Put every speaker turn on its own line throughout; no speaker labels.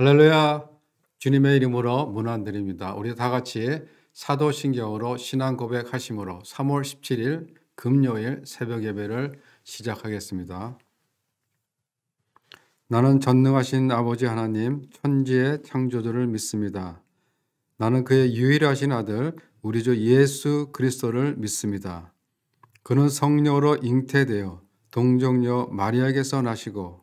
할렐루야. 주님의 이름으로 문안드립니다. 우리 다 같이 사도신경으로 신앙 고백하심으로 3월 17일 금요일 새벽 예배를 시작하겠습니다. 나는 전능하신 아버지 하나님 천지의 창조주를 믿습니다. 나는 그의 유일하신 아들 우리 주 예수 그리스도를 믿습니다. 그는 성녀로 잉태되어 동정녀 마리아에게서 나시고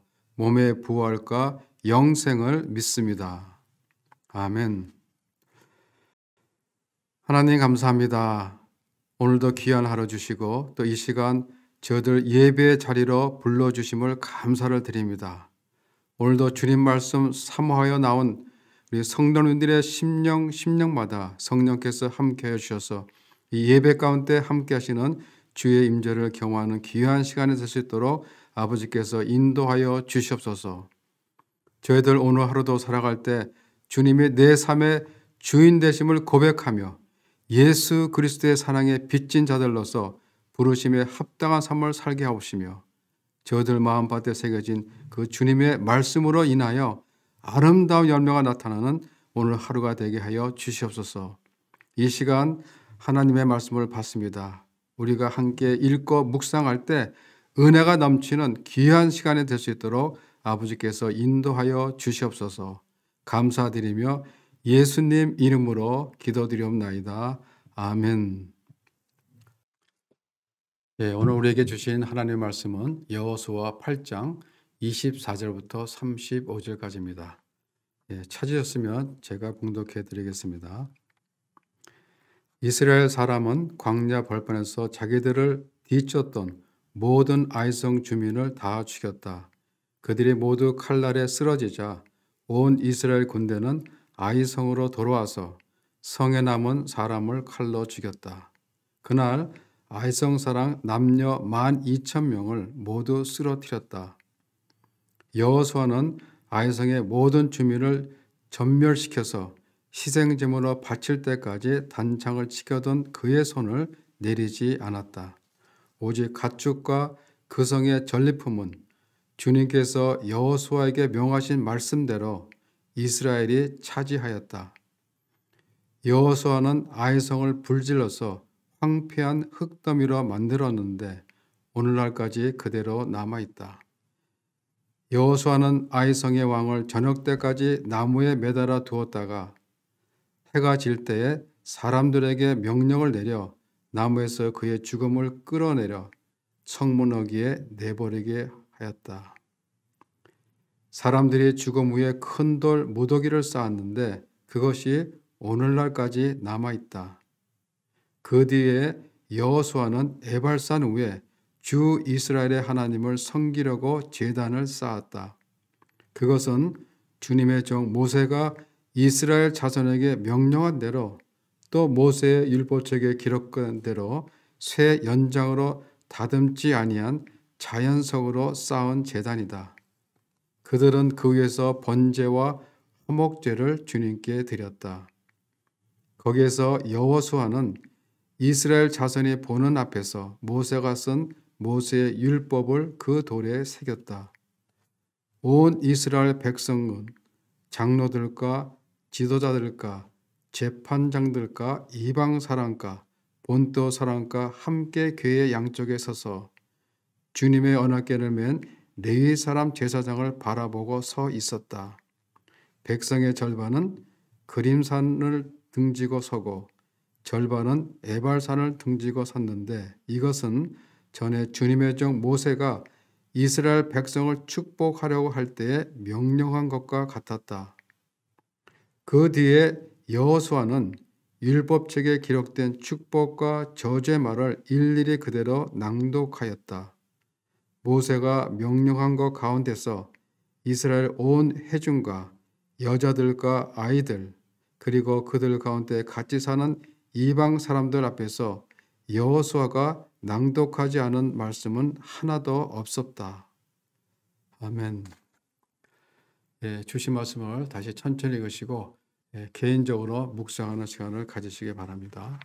몸의 부활과 영생을 믿습니다. 아멘. 하나님 감사합니다. 오늘도 귀한 하루 주시고 또 이 시간 저들 예배 자리로 불러주심을 감사를 드립니다. 오늘도 주님 말씀 사하여 나온 우리 성도님들의 심령 심령마다 성령께서 함께해 주셔서 이 예배 가운데 함께하시는 주의 임재를 경호하는 귀한 시간이 될 수 있도록 아버지께서 인도하여 주시옵소서. 저희들 오늘 하루도 살아갈 때 주님의 내 삶의 주인 되심을 고백하며 예수 그리스도의 사랑에 빚진 자들로서 부르심에 합당한 삶을 살게 하옵시며 저들 마음밭에 새겨진 그 주님의 말씀으로 인하여 아름다운 열매가 나타나는 오늘 하루가 되게 하여 주시옵소서. 이 시간 하나님의 말씀을 받습니다. 우리가 함께 읽고 묵상할 때 은혜가 넘치는 귀한 시간이 될 수 있도록 아버지께서 인도하여 주시옵소서 감사드리며 예수님 이름으로 기도드리옵나이다. 아멘. 예, 오늘 우리에게 주신 하나님의 말씀은 여호수아 8장 24절부터 35절까지입니다. 예, 찾으셨으면 제가 공독해 드리겠습니다. 이스라엘 사람은 광야 벌판에서 자기들을 뒤쫓던 모든 아이성 주민을 다 죽였다. 그들이 모두 칼날에 쓰러지자 온 이스라엘 군대는 아이성으로 돌아와서 성에 남은 사람을 칼로 죽였다. 그날 아이성 사랑 남녀 만 이천 명을 모두 쓰러뜨렸다. 여호수아는 아이성의 모든 주민을 전멸시켜서 희생제물로 바칠 때까지 단창을 치켜던 그의 손을 내리지 않았다. 오직 가축과 그 성의 전리품은 주님께서 여호수아에게 명하신 말씀대로 이스라엘이 차지하였다. 여호수아는 아이성을 불질러서 황폐한 흙더미로 만들었는데 오늘날까지 그대로 남아있다. 여호수아는 아이성의 왕을 저녁 때까지 나무에 매달아 두었다가 해가 질 때에 사람들에게 명령을 내려 나무에서 그의 죽음을 끌어내려 성문 어기에 내버리게 하였다. 사람들이 죽음 위에 큰 돌 무더기를 쌓았는데 그것이 오늘날까지 남아있다. 그 뒤에 여수아는 에발산 위에 주 이스라엘의 하나님을 섬기려고 제단을 쌓았다. 그것은 주님의 종 모세가 이스라엘 자손에게 명령한 대로 또 모세의 율법책에 기록된 대로 새 연장으로 다듬지 아니한 자연석으로 쌓은 재단이다. 그들은 그 위에서 번제와 화목제를 주님께 드렸다. 거기에서 여호수아는 이스라엘 자선이 보는 앞에서 모세가 쓴 모세의 율법을 그 돌에 새겼다. 온 이스라엘 백성은 장로들과 지도자들과 재판장들과 이방 사람과 본토 사람과 함께 교회 양쪽에 서서 주님의 언약계를 맨 레위 사람 제사장을 바라보고 서 있었다. 백성의 절반은 그림산을 등지고 서고 절반은 에발산을 등지고 섰는데 이것은 전에 주님의 종 모세가 이스라엘 백성을 축복하려고 할 때에 명령한 것과 같았다. 그 뒤에 여호수아는 율법책에 기록된 축복과 저주의 말을 일일이 그대로 낭독하였다. 모세가 명령한 것 가운데서 이스라엘 온 해중과 여자들과 아이들 그리고 그들 가운데 같이 사는 이방 사람들 앞에서 여호수아가 낭독하지 않은 말씀은 하나도 없었다. 아멘. 예, 주신 말씀을 다시 천천히 읽으시고 예, 개인적으로 묵상하는 시간을 가지시기 바랍니다.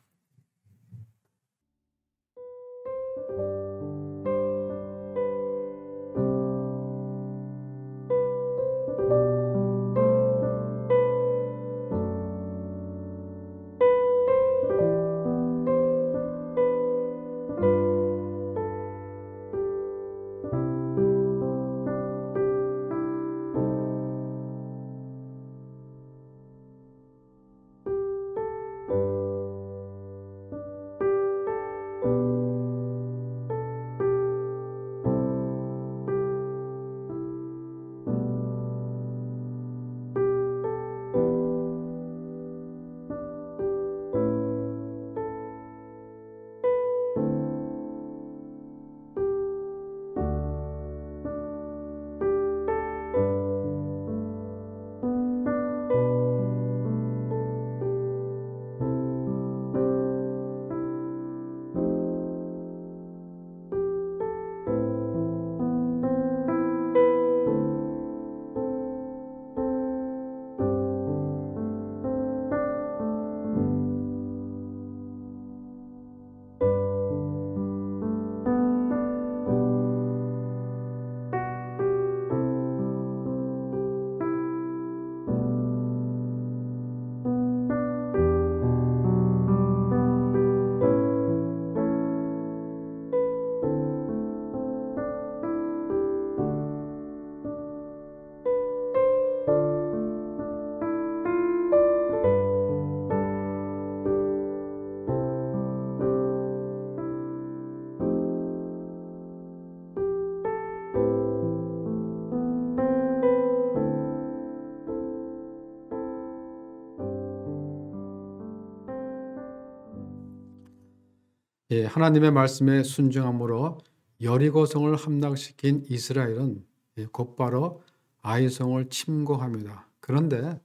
예, 하나님의 말씀에 순종함으로 여리고성을 함락시킨 이스라엘은 예, 곧바로 아이성을 침공합니다. 그런데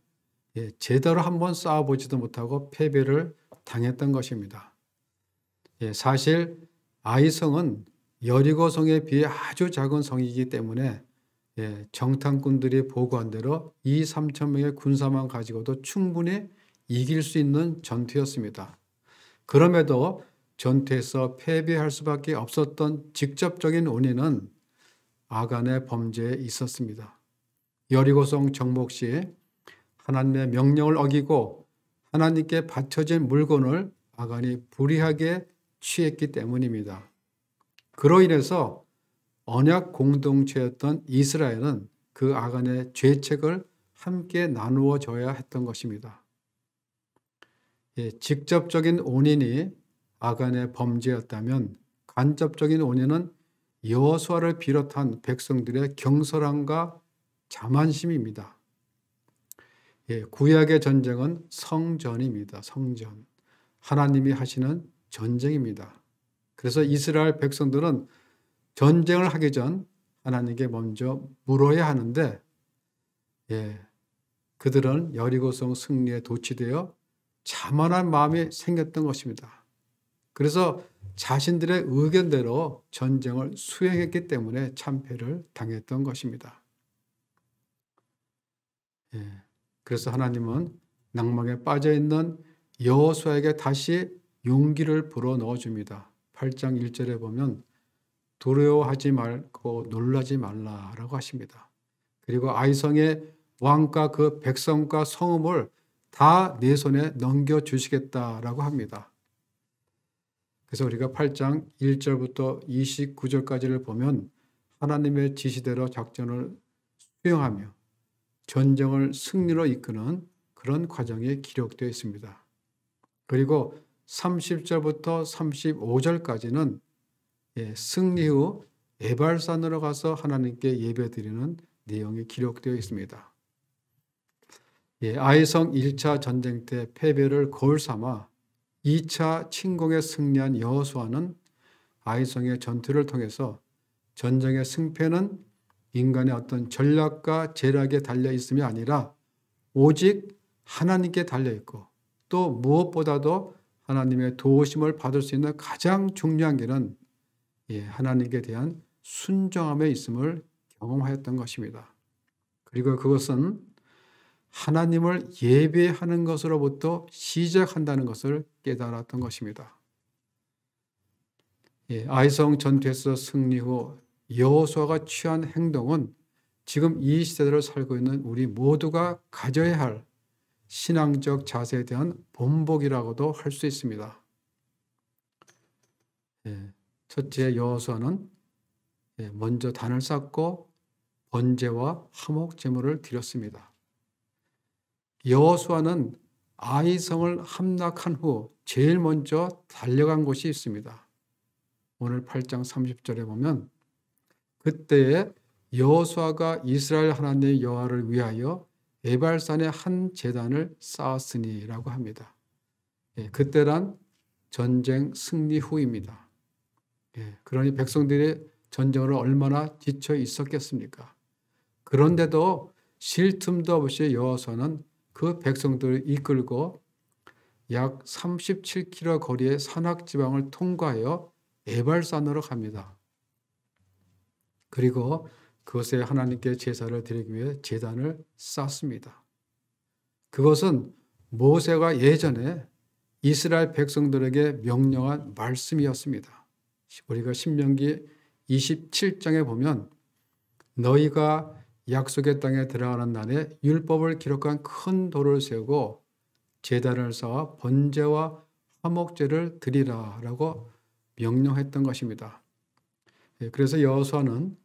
예, 제대로 한번 싸워보지도 못하고 패배를 당했던 것입니다. 예, 사실 아이성은 여리고성에 비해 아주 작은 성이기 때문에 예, 정탐꾼들이 보고한 대로 2, 3천 명의 군사만 가지고도 충분히 이길 수 있는 전투였습니다. 그럼에도 전투에서 패배할 수밖에 없었던 직접적인 원인은 아간의 범죄에 있었습니다. 여리고성 정복 시에 하나님의 명령을 어기고 하나님께 바쳐진 물건을 아간이 불의하게 취했기 때문입니다. 그로 인해서 언약 공동체였던 이스라엘은 그 아간의 죄책을 함께 나누어 줘야 했던 것입니다. 예, 직접적인 원인이 아간의 범죄였다면 간접적인 원인은 여호수아를 비롯한 백성들의 경솔함과 자만심입니다. 예, 구약의 전쟁은 성전입니다. 성전. 하나님이 하시는 전쟁입니다. 그래서 이스라엘 백성들은 전쟁을 하기 전 하나님께 먼저 물어야 하는데 예, 그들은 여리고성 승리에 도취되어 자만한 마음이 생겼던 것입니다. 그래서 자신들의 의견대로 전쟁을 수행했기 때문에 참패를 당했던 것입니다. 예, 그래서 하나님은 낭망에 빠져 있는 여호수아에게 다시 용기를 불어 넣어 줍니다. 8장 1절에 보면 두려워하지 말고 놀라지 말라라고 하십니다. 그리고 아이성의 왕과 그 백성과 성읍을 다 내 손에 넘겨 주시겠다라고 합니다. 그래서 우리가 8장 1절부터 29절까지를 보면 하나님의 지시대로 작전을 수행하며 전쟁을 승리로 이끄는 그런 과정이 기록되어 있습니다. 그리고 30절부터 35절까지는 예, 승리 후 에발산으로 가서 하나님께 예배드리는 내용이 기록되어 있습니다. 예, 아이성 1차 전쟁 때 패배를 거울 삼아 2차 침공에 승리한 여호수아는 아이성의 전투를 통해서 전쟁의 승패는 인간의 어떤 전략과 재략에 달려 있음이 아니라 오직 하나님께 달려 있고 또 무엇보다도 하나님의 도우심을 받을 수 있는 가장 중요한 길은 예, 하나님께 대한 순정함에 있음을 경험하였던 것입니다. 그리고 그것은 하나님을 예배하는 것으로부터 시작한다는 것을 깨달았던 것입니다. 예, 아이성 전투에서 승리 후 여호수아가 취한 행동은 지금 이 시대를 살고 있는 우리 모두가 가져야 할 신앙적 자세에 대한 본복이라고도 할 수 있습니다. 예, 첫째 여호수아는 예, 먼저 단을 쌓고 번제와 화목 제물을 드렸습니다. 여호수아는 아이성을 함락한 후 제일 먼저 달려간 곳이 있습니다. 오늘 8장 30절에 보면 그때에 여호수아가 이스라엘 하나님의 여호와를 위하여 에발산에 한 재단을 쌓았으니라고 합니다. 예, 그때란 전쟁 승리 후입니다. 예, 그러니 백성들이 전쟁으로 얼마나 지쳐 있었겠습니까? 그런데도 쉴 틈도 없이 여호수아는 그 백성들을 이끌고 약 37km 거리의 산악 지방을 통과하여 에발산으로 갑니다. 그리고 그것에 하나님께 제사를 드리기 위해 제단을 쌓습니다. 그것은 모세가 예전에 이스라엘 백성들에게 명령한 말씀이었습니다. 우리가 신명기 27장에 보면 너희가 약속의 땅에 들어가는 날에 율법을 기록한 큰 돌을 세우고 제단을 쌓아 번제와 화목제를 드리라라고 명령했던 것입니다. 예, 그래서 여호수아는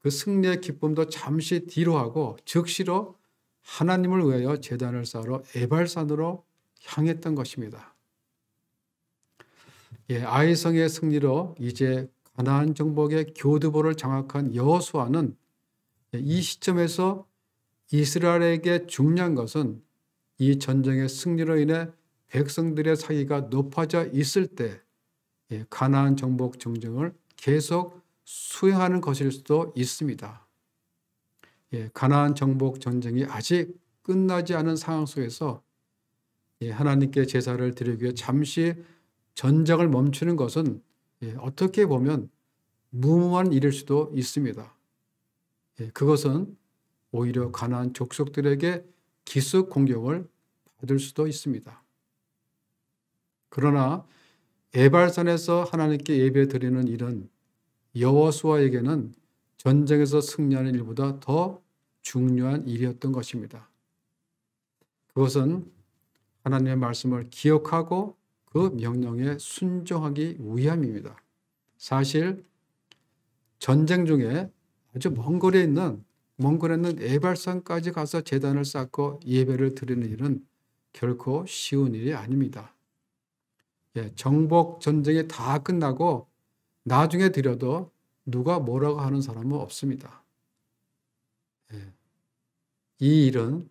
그 승리의 기쁨도 잠시 뒤로 하고 즉시로 하나님을 위하여 제단을 쌓으러 에발산으로 향했던 것입니다. 예, 아이성의 승리로 이제 가나안 정복의 교두보를 장악한 여호수아는 이 시점에서 이스라엘에게 중요한 것은 이 전쟁의 승리로 인해 백성들의 사기가 높아져 있을 때 예, 가나안 정복 정쟁을 계속 수행하는 것일 수도 있습니다. 예, 가나안 정복 전쟁이 아직 끝나지 않은 상황 속에서 예, 하나님께 제사를 드리기 위해 잠시 전쟁을 멈추는 것은 어떻게 보면 무모한 일일 수도 있습니다. 예, 그것은 오히려 가난 족속들에게 기습 공격을 받을 수도 있습니다. 그러나 에발산에서 하나님께 예배 드리는 일은 여호수아에게는 전쟁에서 승리하는 일보다 더 중요한 일이었던 것입니다. 그것은 하나님의 말씀을 기억하고 그 명령에 순종하기 위함입니다. 사실 전쟁 중에 아주 먼 거리에 있는 먼 거리에 있는 에발산까지 가서 재단을 쌓고 예배를 드리는 일은 결코 쉬운 일이 아닙니다. 예, 정복 전쟁이 다 끝나고 나중에 드려도 누가 뭐라고 하는 사람은 없습니다. 예, 이 일은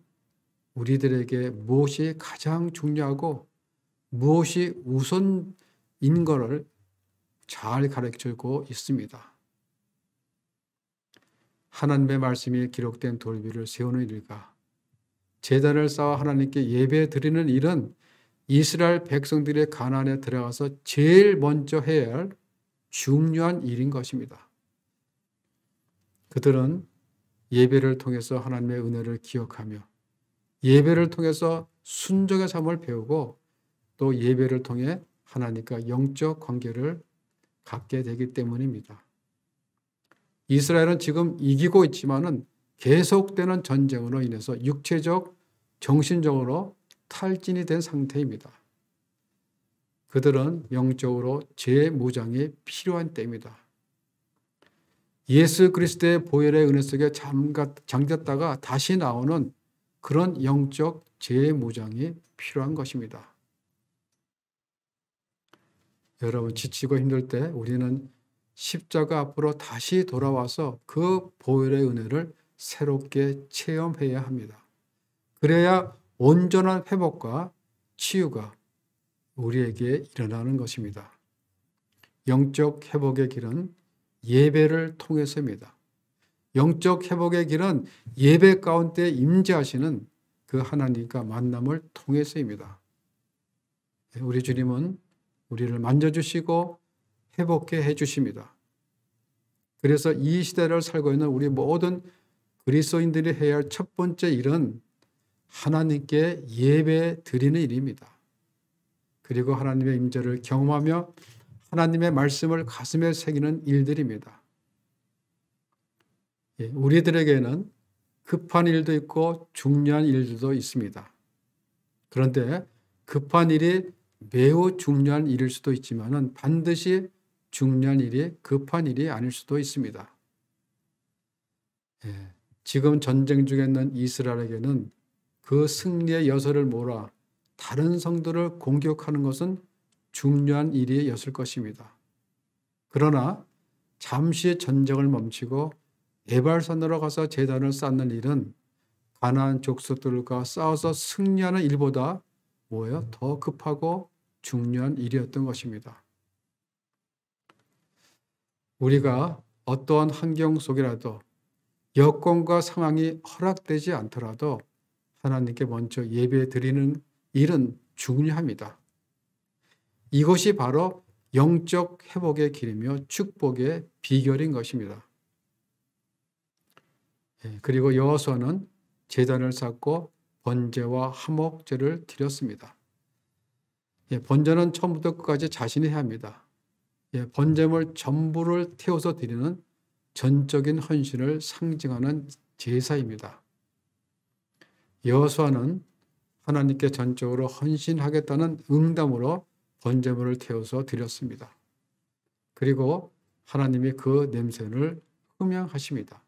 우리들에게 무엇이 가장 중요하고 무엇이 우선인 것을 잘 가르쳐주고 있습니다. 하나님의 말씀이 기록된 돌비를 세우는 일과 제단을 쌓아 하나님께 예배 드리는 일은 이스라엘 백성들의 가난에 들어가서 제일 먼저 해야 할 중요한 일인 것입니다. 그들은 예배를 통해서 하나님의 은혜를 기억하며 예배를 통해서 순종의 삶을 배우고 또 예배를 통해 하나님과 영적 관계를 갖게 되기 때문입니다. 이스라엘은 지금 이기고 있지만은 계속되는 전쟁으로 인해서 육체적, 정신적으로 탈진이 된 상태입니다. 그들은 영적으로 재무장이 필요한 때입니다. 예수 그리스도의 보혈의 은혜 속에 잠겼다가 다시 나오는 그런 영적 재무장이 필요한 것입니다. 여러분 지치고 힘들 때 우리는 십자가 앞으로 다시 돌아와서 그 보혈의 은혜를 새롭게 체험해야 합니다. 그래야 온전한 회복과 치유가 우리에게 일어나는 것입니다. 영적 회복의 길은 예배를 통해서입니다. 영적 회복의 길은 예배 가운데 임재하시는 그 하나님과 만남을 통해서입니다. 우리 주님은 우리를 만져주시고 회복해 해 주십니다. 그래서 이 시대를 살고 있는 우리 모든 그리스도인들이 해야 할 첫 번째 일은 하나님께 예배 드리는 일입니다. 그리고 하나님의 임재를 경험하며 하나님의 말씀을 가슴에 새기는 일들입니다. 예, 우리들에게는 급한 일도 있고 중요한 일들도 있습니다. 그런데 급한 일이 매우 중요한 일일 수도 있지만 반드시 중요한 일이 급한 일이 아닐 수도 있습니다. 예, 지금 전쟁 중에 있는 이스라엘에게는 그 승리의 여세를 몰아 다른 성도를 공격하는 것은 중요한 일이었을 것입니다. 그러나 잠시 전쟁을 멈추고 예발산으로 가서 재단을 쌓는 일은 가나 족속들과 싸워서 승리하는 일보다 뭐예요? 더 급하고 중요한 일이었던 것입니다. 우리가 어떠한 환경 속이라도 여건과 상황이 허락되지 않더라도 하나님께 먼저 예배 드리는 일은 중요합니다. 이것이 바로 영적 회복의 길이며 축복의 비결인 것입니다. 예, 그리고 여호수아는 제단을 쌓고 번제와 화목제를 드렸습니다. 예, 번제는 처음부터 끝까지 자신이 해야 합니다. 예, 번제물 전부를 태워서 드리는 전적인 헌신을 상징하는 제사입니다. 여수아는 하나님께 전적으로 헌신하겠다는 응담으로 번제물을 태워서 드렸습니다. 그리고 하나님이 그 냄새를 흠양하십니다.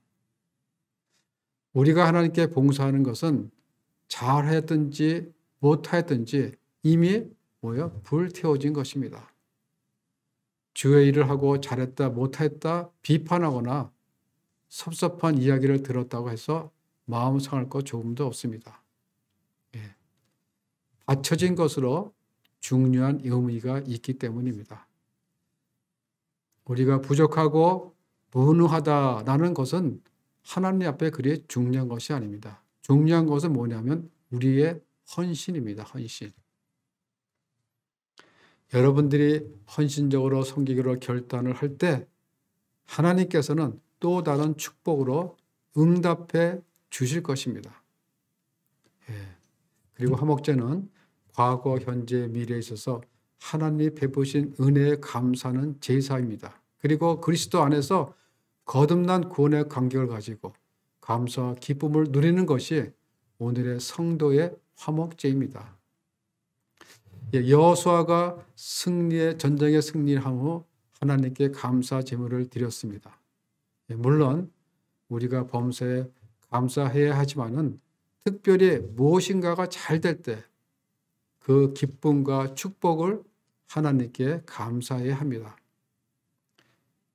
우리가 하나님께 봉사하는 것은 잘했든지 못했든지 이미 뭐요 불태워진 것입니다. 주의 일을 하고 잘했다, 못했다 비판하거나 섭섭한 이야기를 들었다고 해서 마음 상할 것 조금도 없습니다. 예. 받쳐진 것으로 중요한 의미가 있기 때문입니다. 우리가 부족하고 무능하다라는 것은 하나님 앞에 그리 중요한 것이 아닙니다. 중요한 것은 뭐냐면 우리의 헌신입니다. 헌신. 여러분들이 헌신적으로 섬기기로 결단을 할 때 하나님께서는 또 다른 축복으로 응답해 주실 것입니다. 예. 그리고 화목제는 과거, 현재, 미래에 있어서 하나님이 베푸신 은혜에 감사는 제사입니다. 그리고 그리스도 안에서 거듭난 구원의 관계를 가지고 감사와 기쁨을 누리는 것이 오늘의 성도의 화목제입니다. 예, 여호수아가 승리의 전쟁의 승리함으로 하나님께 감사 제물을 드렸습니다. 예, 물론 우리가 범사에 감사해야 하지만은 특별히 무엇인가가 잘 될 때 그 기쁨과 축복을 하나님께 감사해야 합니다.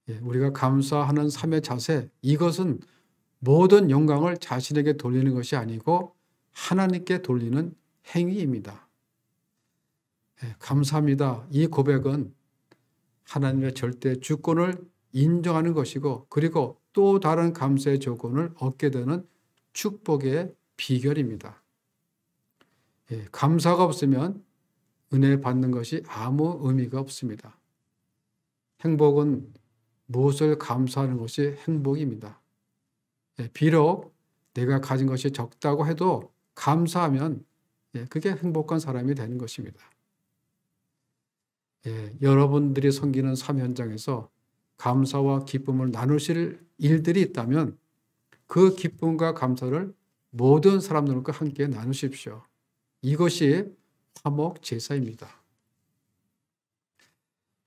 예, 우리가 감사하는 삶의 자세 이것은 모든 영광을 자신에게 돌리는 것이 아니고 하나님께 돌리는 행위입니다. 예, 감사합니다. 이 고백은 하나님의 절대 주권을 인정하는 것이고 그리고 또 다른 감사의 조건을 얻게 되는 축복의 비결입니다. 예, 감사가 없으면 은혜 받는 것이 아무 의미가 없습니다. 행복은 무엇을 감사하는 것이 행복입니다. 예, 비록 내가 가진 것이 적다고 해도 감사하면 예, 그게 행복한 사람이 되는 것입니다. 예, 여러분들이 섬기는 사면장에서 감사와 기쁨을 나누실 일들이 있다면 그 기쁨과 감사를 모든 사람들과 함께 나누십시오. 이것이 화목 제사입니다.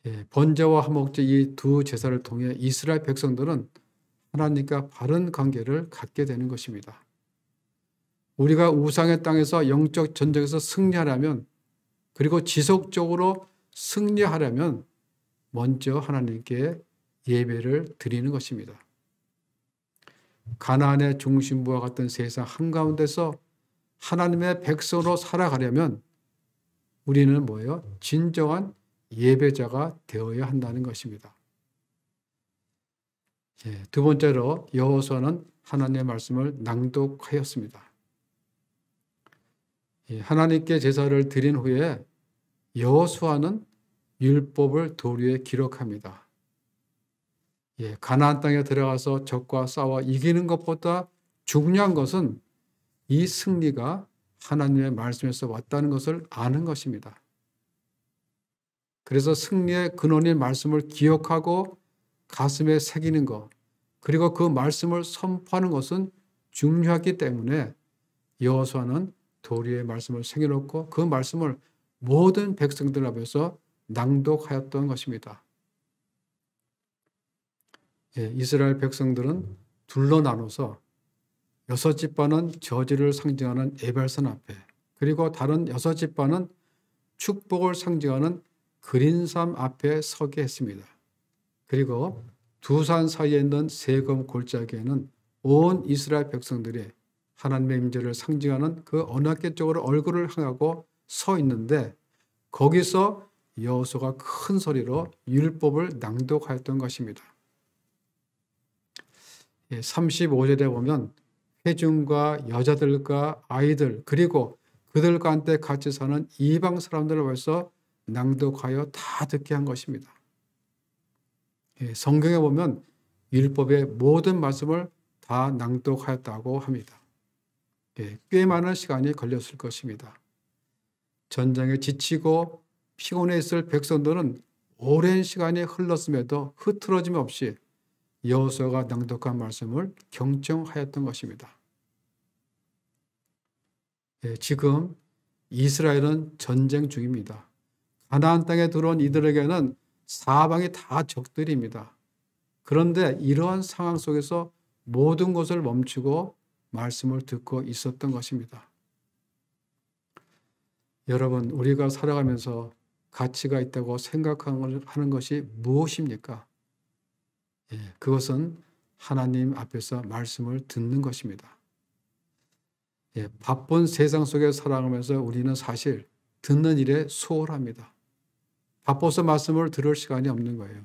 예, 번제와 화목제 이 두 제사를 통해 이스라엘 백성들은 하나님과 바른 관계를 갖게 되는 것입니다. 우리가 우상의 땅에서 영적 전쟁에서 승리하려면 그리고 지속적으로 승리하려면 먼저 하나님께 예배를 드리는 것입니다. 가나안의 중심부와 같은 세상 한가운데서 하나님의 백성으로 살아가려면 우리는 뭐예요? 진정한 예배자가 되어야 한다는 것입니다. 예, 두 번째로 여호수아는 하나님의 말씀을 낭독하였습니다. 예, 하나님께 제사를 드린 후에 여호수아는 율법을 도리에 기록합니다. 예, 가나안 땅에 들어가서 적과 싸워 이기는 것보다 중요한 것은 이 승리가 하나님의 말씀에서 왔다는 것을 아는 것입니다. 그래서 승리의 근원인 말씀을 기억하고 가슴에 새기는 것, 그리고 그 말씀을 선포하는 것은 중요하기 때문에 여호수아는 도리의 말씀을 새겨놓고 그 말씀을 모든 백성들 앞에서 낭독하였던 것입니다. 예, 이스라엘 백성들은 둘러 나눠서 여섯 집반은 저지를 상징하는 에발산 앞에 그리고 다른 여섯 집반은 축복을 상징하는 그린삼 앞에 서게 했습니다. 그리고 두 산 사이에 있는 세검 골짜기에는 온 이스라엘 백성들이 하나님의 임재를 상징하는 그 언약계 쪽으로 얼굴을 향하고 서 있는데 거기서 여호수가 큰 소리로 율법을 낭독하였던 것입니다. 35절에 예, 보면 회중과 여자들과 아이들 그리고 그들과 한테 같이 사는 이방 사람들을 벌써 낭독하여 다 듣게 한 것입니다. 예, 성경에 보면 율법의 모든 말씀을 다 낭독하였다고 합니다. 예, 꽤 많은 시간이 걸렸을 것입니다. 전쟁에 지치고 피곤해 있을 백성들은 오랜 시간이 흘렀음에도 흐트러짐 없이 여호수아가 낭독한 말씀을 경청하였던 것입니다. 예, 지금 이스라엘은 전쟁 중입니다. 가나안 땅에 들어온 이들에게는 사방이 다 적들입니다. 그런데 이러한 상황 속에서 모든 것을 멈추고 말씀을 듣고 있었던 것입니다. 여러분, 우리가 살아가면서 가치가 있다고 생각하는 것이 무엇입니까? 예, 그것은 하나님 앞에서 말씀을 듣는 것입니다. 예, 바쁜 세상 속에 살아가면서 우리는 사실 듣는 일에 소홀합니다. 바빠서 말씀을 들을 시간이 없는 거예요.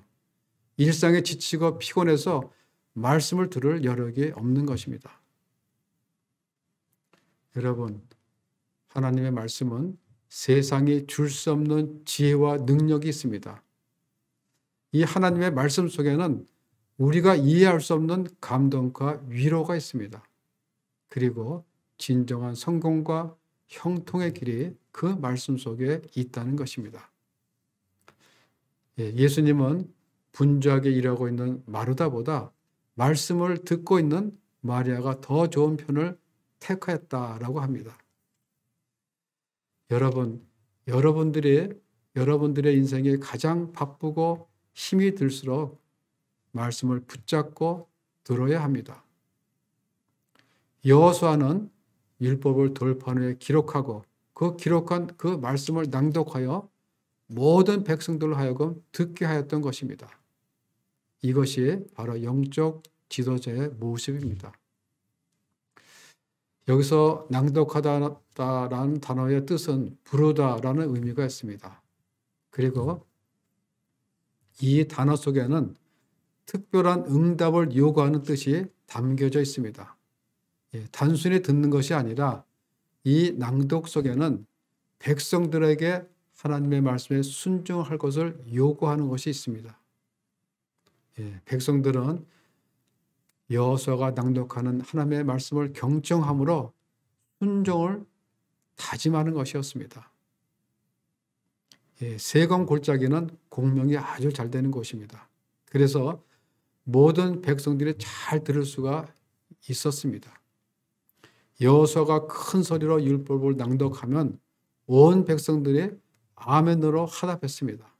일상에 지치고 피곤해서 말씀을 들을 여력이 없는 것입니다. 여러분, 하나님의 말씀은 세상이 줄 수 없는 지혜와 능력이 있습니다. 이 하나님의 말씀 속에는 우리가 이해할 수 없는 감동과 위로가 있습니다. 그리고 진정한 성공과 형통의 길이 그 말씀 속에 있다는 것입니다. 예, 예수님은 분주하게 일하고 있는 마르다보다 말씀을 듣고 있는 마리아가 더 좋은 편을 택하였다라고 합니다. 여러분, 여러분들이 여러분들의 인생이 가장 바쁘고 힘이 들수록 말씀을 붙잡고 들어야 합니다. 여호수아는 율법을 돌판 후에 기록하고 그 기록한 그 말씀을 낭독하여 모든 백성들로 하여금 듣게 하였던 것입니다. 이것이 바로 영적 지도자의 모습입니다. 여기서 낭독하다 다라는 단어의 뜻은 부르다라는 의미가 있습니다. 그리고 이 단어 속에는 특별한 응답을 요구하는 뜻이 담겨져 있습니다. 예, 단순히 듣는 것이 아니라 이 낭독 속에는 백성들에게 하나님의 말씀에 순종할 것을 요구하는 것이 있습니다. 예, 백성들은 여호수아가 낭독하는 하나님의 말씀을 경청함으로 순종을 다짐하는 것이었습니다. 예, 세관 골짜기는 공명이 아주 잘 되는 곳입니다. 그래서 모든 백성들이 잘 들을 수가 있었습니다. 여호수아가 큰 소리로 율법을 낭독하면 온 백성들이 아멘으로 화답했습니다.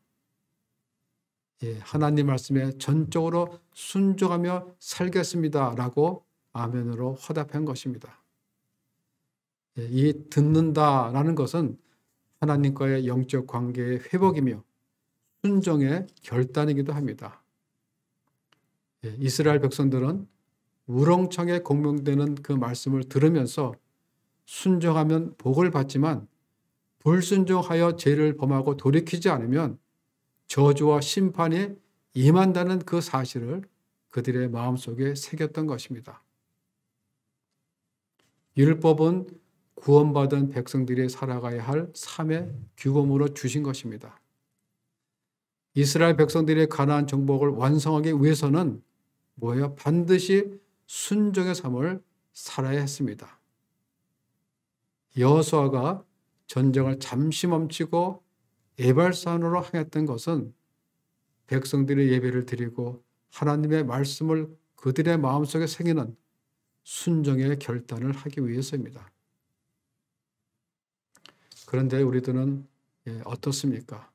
예, 하나님 말씀에 전적으로 순종하며 살겠습니다라고 아멘으로 화답한 것입니다. 예, 이 듣는다라는 것은 하나님과의 영적 관계의 회복이며 순종의 결단이기도 합니다. 예, 이스라엘 백성들은 우렁청에 공명되는 그 말씀을 들으면서 순종하면 복을 받지만 불순종하여 죄를 범하고 돌이키지 않으면 저주와 심판이 임한다는 그 사실을 그들의 마음속에 새겼던 것입니다. 율법은 구원받은 백성들이 살아가야 할 삶의 규범으로 주신 것입니다. 이스라엘 백성들의 가나안 정복을 완성하기 위해서는 뭐예요? 반드시 순종의 삶을 살아야 했습니다. 여수아가 전쟁을 잠시 멈추고 예발산으로 향했던 것은 백성들의 예배를 드리고 하나님의 말씀을 그들의 마음속에 생기는 순종의 결단을 하기 위해서입니다. 그런데 우리들은 예, 어떻습니까?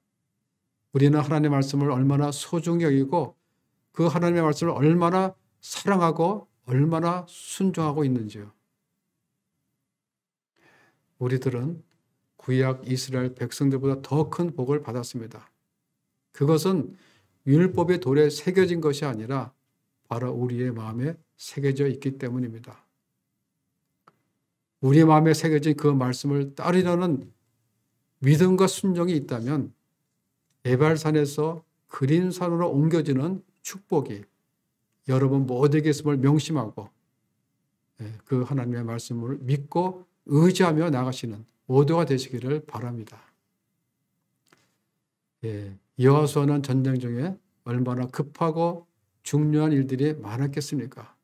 우리는 하나님의 말씀을 얼마나 소중히 여기고 그 하나님의 말씀을 얼마나 사랑하고 얼마나 순종하고 있는지요. 우리들은 구약 이스라엘 백성들보다 더 큰 복을 받았습니다. 그것은 율법의 돌에 새겨진 것이 아니라 바로 우리의 마음에 새겨져 있기 때문입니다. 우리 마음에 새겨진 그 말씀을 따르려는 믿음과 순종이 있다면 에발산에서 그린산으로 옮겨지는 축복이 여러분 모두에게 있음을 명심하고 예, 그 하나님의 말씀을 믿고 의지하며 나가시는 모두가 되시기를 바랍니다. 예, 여호수아는 전쟁 중에 얼마나 급하고 중요한 일들이 많았겠습니까?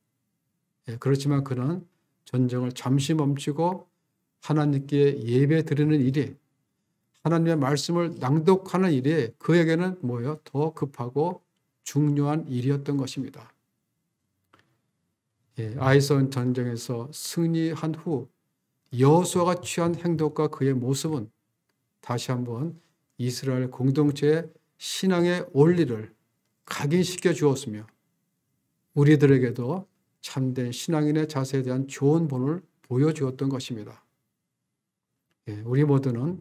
예, 그렇지만 그는 전쟁을 잠시 멈추고 하나님께 예배 드리는 일이 하나님의 말씀을 낭독하는 일이 그에게는 뭐예요? 더 급하고 중요한 일이었던 것입니다. 예, 아이선 전쟁에서 승리한 후 여수아가 취한 행동과 그의 모습은 다시 한번 이스라엘 공동체의 신앙의 원리를 각인시켜 주었으며 우리들에게도 참된 신앙인의 자세에 대한 좋은 본을 보여주었던 것입니다. 예, 우리 모두는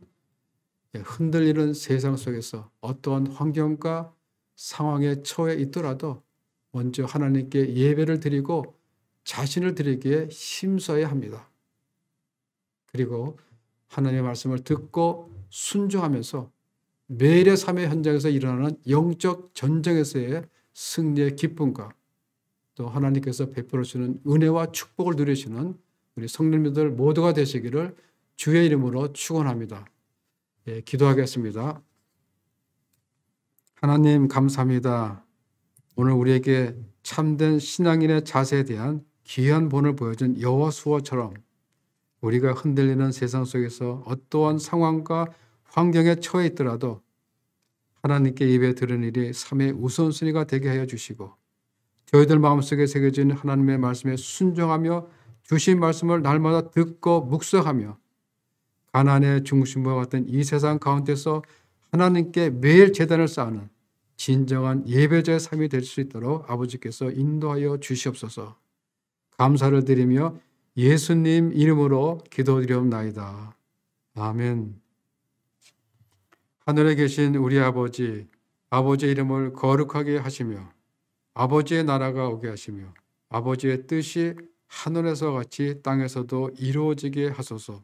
예, 흔들리는 세상 속에서 어떠한 환경과 상황에 처해 있더라도 먼저 하나님께 예배를 드리고 자신을 드리기에 힘써야 합니다. 그리고 하나님의 말씀을 듣고 순종하면서 매일의 삶의 현장에서 일어나는 영적 전쟁에서의 승리의 기쁨과 또 하나님께서 베풀어 주는 은혜와 축복을 누리시는 우리 성령님들 모두가 되시기를 주의 이름으로 축원합니다. 예, 기도하겠습니다. 하나님 감사합니다. 오늘 우리에게 참된 신앙인의 자세에 대한 귀한 본을 보여준 여호수아처럼 우리가 흔들리는 세상 속에서 어떠한 상황과 환경에 처해 있더라도 하나님께 입에 들은 일이 삶의 우선순위가 되게 하여 주시고 저희들 마음속에 새겨진 하나님의 말씀에 순종하며 주신 말씀을 날마다 듣고 묵상하며 가난의 중심과 같은 이 세상 가운데서 하나님께 매일 재단을 쌓는 진정한 예배자의 삶이 될 수 있도록 아버지께서 인도하여 주시옵소서. 감사를 드리며 예수님 이름으로 기도드리옵나이다. 아멘. 하늘에 계신 우리 아버지, 아버지의 이름을 거룩하게 하시며 아버지의 나라가 오게 하시며 아버지의 뜻이 하늘에서 같이 땅에서도 이루어지게 하소서.